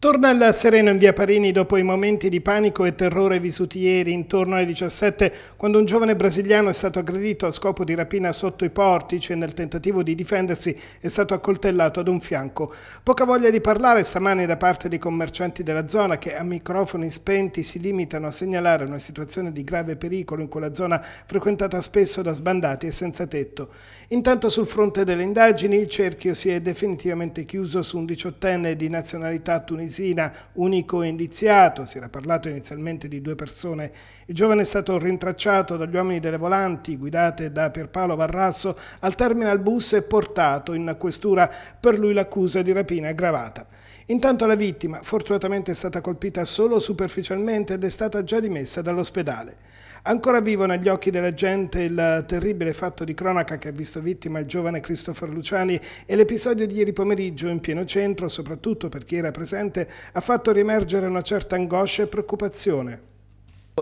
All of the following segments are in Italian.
Torna al sereno in via Parini dopo i momenti di panico e terrore vissuti ieri intorno alle 17 quando un giovane brasiliano è stato aggredito a scopo di rapina sotto i portici e nel tentativo di difendersi è stato accoltellato ad un fianco. Poca voglia di parlare stamani da parte dei commercianti della zona che a microfoni spenti si limitano a segnalare una situazione di grave pericolo in quella zona frequentata spesso da sbandati e senza tetto. Intanto sul fronte delle indagini il cerchio si è definitivamente chiuso su un diciottenne di nazionalità tunisina tunisina, unico indiziato, si era parlato inizialmente di due persone. Il giovane è stato rintracciato dagli uomini delle volanti, guidate da Pierpaolo Varrasso, al terminal bus e portato in questura per lui l'accusa di rapina aggravata. Intanto la vittima, fortunatamente, è stata colpita solo superficialmente ed è stata già dimessa dall'ospedale. Ancora vivo negli occhi della gente il terribile fatto di cronaca che ha visto vittima il giovane Christopher Luciani e l'episodio di ieri pomeriggio in pieno centro, soprattutto per chi era presente, ha fatto riemergere una certa angoscia e preoccupazione.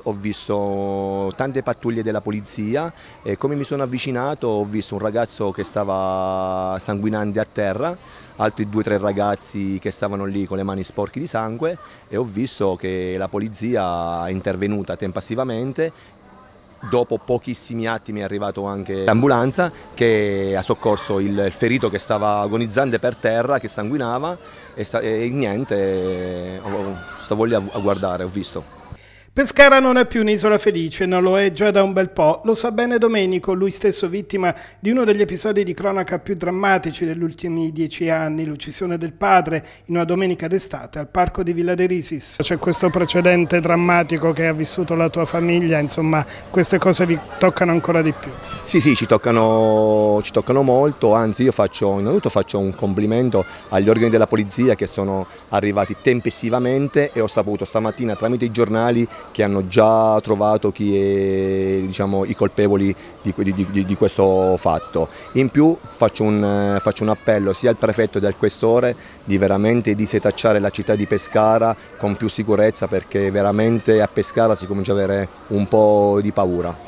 Ho visto tante pattuglie della polizia e come mi sono avvicinato ho visto un ragazzo che stava sanguinando a terra, altri due o tre ragazzi che stavano lì con le mani sporche di sangue e ho visto che la polizia è intervenuta tempestivamente dopo pochissimi atti è arrivato anche l'ambulanza che ha soccorso il ferito che stava agonizzando per terra, che sanguinava e, sta, e niente, stavo lì a guardare, ho visto. Pescara non è più un'isola felice, non lo è già da un bel po', lo sa bene Domenico, lui stesso vittima di uno degli episodi di cronaca più drammatici degli ultimi dieci anni, l'uccisione del padre in una domenica d'estate al parco di Villa De Risis. C'è questo precedente drammatico che ha vissuto la tua famiglia, insomma queste cose vi toccano ancora di più. Sì, sì, ci toccano, ci toccano molto, anzi io faccio, innanzitutto faccio un complimento agli organi della polizia che sono arrivati tempestivamente e ho saputo stamattina tramite i giornali che hanno già trovato chi è, diciamo, i colpevoli di, di, di, di, questo fatto. In più faccio un, eh, faccio un, appello sia al prefetto che al questore di veramente disetacciare la città di Pescara con più sicurezza perché veramente a Pescara si comincia ad avere un po' di paura.